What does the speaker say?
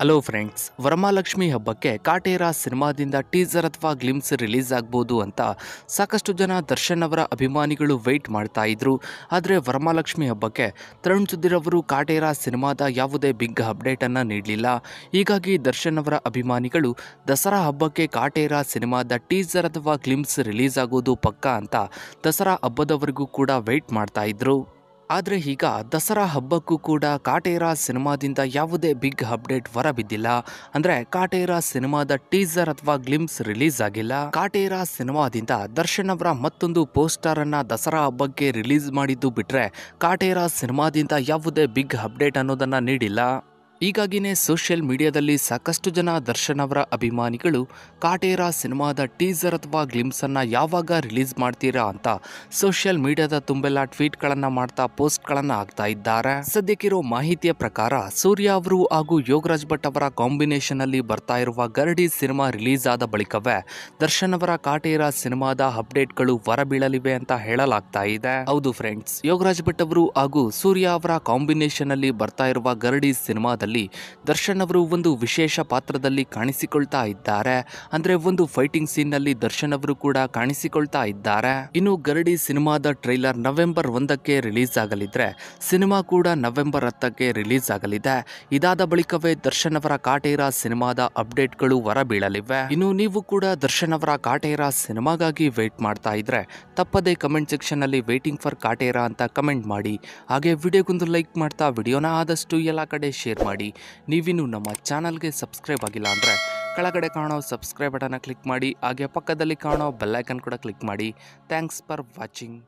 hello friends Varamahalakshmi ಹಬ್ಬಕ್ಕೆ ಕಾಟೇರ ಸಿನಿಮಾದಿಂದ teaser ಅಥವಾ ಗ್ಲಿಮ್ಸ್ ರಿಲೀಸ್ ಆಗ್ಬೋದು ಅಂತ ಸಾಕಷ್ಟು ಜನ ದರ್ಶನ್ ಅವರ ಅಭಿಮಾನಿಗಳು ವೆಯ್ಟ್ ಮಾಡ್ತಾ ಇದ್ರು ಆದರೆ ವರಮಾಲಕ್ಷ್ಮಿ ಹಬ್ಬಕ್ಕೆ ತರುಣ್ ಸುಧೀರ್ ಅವರು ಕಾಟೇರ ಸಿನಿಮಾದ ಯಾವುದೇ ಬಿಗ್ ಅಪ್ಡೇಟನ್ನು ನೀಡಲಿಲ್ಲ ಹೀಗಾಗಿ ದರ್ಶನ್ ಅವರ ಅಭಿಮಾನಿಗಳು ದಸರಾ ಹಬ್ಬಕ್ಕೆ ಕಾಟೇರ ಸಿನಿಮಾದ ಟೀಸರ್ ಅಥವಾ ಗ್ಲಿಮ್ಸ್ ರಿಲೀಸ್ ಆಗೋದು ಪಕ್ಕಾ ಅಂತ ದಸರಾ ಹಬ್ಬದವರೆಗೂ ಕೂಡ ವೆಯ್ಟ್ ಮಾಡ್ತಾ ಇದ್ರು ಆದರೆ ಈಗ ದಸರಾ ಹಬ್ಬಕ್ಕೂ ಕೂಡ ಕಾಟೇರ ಸಿನಿಮಾದಿಂದ ಯಾವುದೇ ಬಿಗ್ ಅಪ್ಡೇಟ್ ಹೊರಬಿದ್ದಿಲ್ಲ ಅಂದರೆ ಕಾಟೇರ ಸಿನಿಮಾದ ಟೀಸರ್ ಅಥವಾ ಗ್ಲಿಮ್ಸ್ ರಿಲೀಸ್ ಆಗಿಲ್ಲ ಕಾಟೇರ ಸಿನಿಮಾದಿಂದ ದರ್ಶನ್ ಅವರ ಮತ್ತೊಂದು ಪೋಸ್ಟರ್ ಅನ್ನ ದಸರಾ ಹಬ್ಬಕ್ಕೆ ರಿಲೀಸ್ ಮಾಡಿದ್ದು ಬಿಟ್ರೆ ಕಾಟೇರ ಸಿನಿಮಾದಿಂದ ಯಾವುದೇ ಬಿಗ್ ಅಪ್ಡೇಟ್ ಅನ್ನೋದನ್ನ ನೀಡಿಲ್ಲ ಈಗಾಗಿನೇ ಸೋಷಿಯಲ್ ಮೀಡಿಯಾದಲ್ಲಿ ಸಾಕಷ್ಟು ಜನ ದರ್ಶನ್ ಅವರ ಅಭಿಮಾನಿಗಳು ಕಾಟೇರ ಸಿನಿಮಾದ ಟೀಸರ್ ಅಥವಾ ಗ್ಲಿಮ್ಸನ್ನು ಯಾವಾಗ ರಿಲೀಸ್ ಮಾಡ್ತೀರಾ ಅಂತ ಸೋಷಿಯಲ್ ಮೀಡಿಯಾದ ತುಂಬೆಲ್ಲ ಟ್ವೀಟ್ಗಳನ್ನು ಮಾಡ್ತಾ ಪೋಸ್ಟ್ಗಳನ್ನು ಆಗ್ತಾ ಇದ್ದಾರೆ ಸದ್ಯಕ್ಕಿರೋ ಮಾಹಿತಿಯ ಪ್ರಕಾರ ಸೂರ್ಯ ಅವರು ಹಾಗೂ ಯೋಗರಾಜ್ ಭಟ್ ಅವರ ಕಾಂಬಿನೇಷನ್ನಲ್ಲಿ ಬರ್ತಾ ಇರುವ ಗರಡಿ ಸಿನಿಮಾ ರಿಲೀಸ್ ಆದ ಬಳಿಕವೇ ದರ್ಶನ್ ಅವರ ಕಾಟೇರ ಸಿನಿಮಾದ ಅಪ್ಡೇಟ್ಗಳು ಹೊರಬೀಳಲಿವೆ ಅಂತ ಹೇಳಲಾಗ್ತಾ ಇದೆ ಹೌದು ಫ್ರೆಂಡ್ಸ್ ಯೋಗರಾಜ್ ಭಟ್ ಅವರು ಹಾಗೂ ಸೂರ್ಯ ಅವರ ಅಲ್ಲಿ ಬರ್ತಾ ಇರುವ ಗರಡಿ ಸಿನಿಮಾದ ಚಿತ್ರದಲ್ಲಿ ದರ್ಶನ್ ಅವರು ಒಂದು ವಿಶೇಷ ಪಾತ್ರದಲ್ಲಿ ಕಾಣಿಸಿಕೊಳ್ತಾ ಇದ್ದಾರೆ ಅಂದ್ರೆ ಒಂದು ಫೈಟಿಂಗ್ ಸೀನ್ ನಲ್ಲಿ ದರ್ಶನ್ ಅವರು ಕೂಡ ಕಾಣಿಸಿಕೊಳ್ತಾ ಇದ್ದಾರೆ ಇನ್ನು ಗರಡಿ ಸಿನಿಮಾದ ಟ್ರೈಲರ್ ನವೆಂಬರ್ ಒಂದಕ್ಕೆ ರಿಲೀಸ್ ಆಗಲಿದ್ರೆ ಸಿನಿಮಾ ಕೂಡ ನವೆಂಬರ್ ಹತ್ತಕ್ಕೆ ರಿಲೀಸ್ ಆಗಲಿದೆ ಇದಾದ ಬಳಿಕವೇ ದರ್ಶನ್ ಅವರ ಕಾಟೇರ ಸಿನಿಮಾದ ಅಪ್ಡೇಟ್ಗಳು ಹೊರಬೀಳಲಿವೆ ಇನ್ನು ನೀವು ಕೂಡ ದರ್ಶನ್ ಅವರ ಕಾಟೇರ ಸಿನಿಮಾಗಾಗಿ ವೇಟ್ ಮಾಡ್ತಾ ಇದ್ರೆ ತಪ್ಪದೆ ಕಮೆಂಟ್ ಸೆಕ್ಷನ್ ಅಲ್ಲಿ ವೇಟಿಂಗ್ ಫಾರ್ ಕಾಟೇರ ಅಂತ ಕಮೆಂಟ್ ಮಾಡಿ ಹಾಗೆ ವಿಡಿಯೋಗೊಂದು ಲೈಕ್ ಮಾಡ್ತಾ ವಿಡಿಯೋನ ಆದಷ್ಟು ಎಲ್ಲ ಕಡೆ ಶೇರ್ ಮಾಡಿ ಮಾಡಿ ನೀವಿನ್ನೂ ನಮ್ಮ ಚಾನಲ್ಗೆ ಸಬ್ಸ್ಕ್ರೈಬ್ ಆಗಿಲ್ಲ ಅಂದರೆ ಕೆಳಗಡೆ ಕಾಣೋ ಸಬ್ಸ್ಕ್ರೈಬ್ ಬಟನ್ನ ಕ್ಲಿಕ್ ಮಾಡಿ ಹಾಗೆ ಪಕ್ಕದಲ್ಲಿ ಕಾಣೋ ಬೆಲ್ಲೈಕನ್ ಕೂಡ ಕ್ಲಿಕ್ ಮಾಡಿ ಥ್ಯಾಂಕ್ಸ್ ಫಾರ್ ವಾಚಿಂಗ್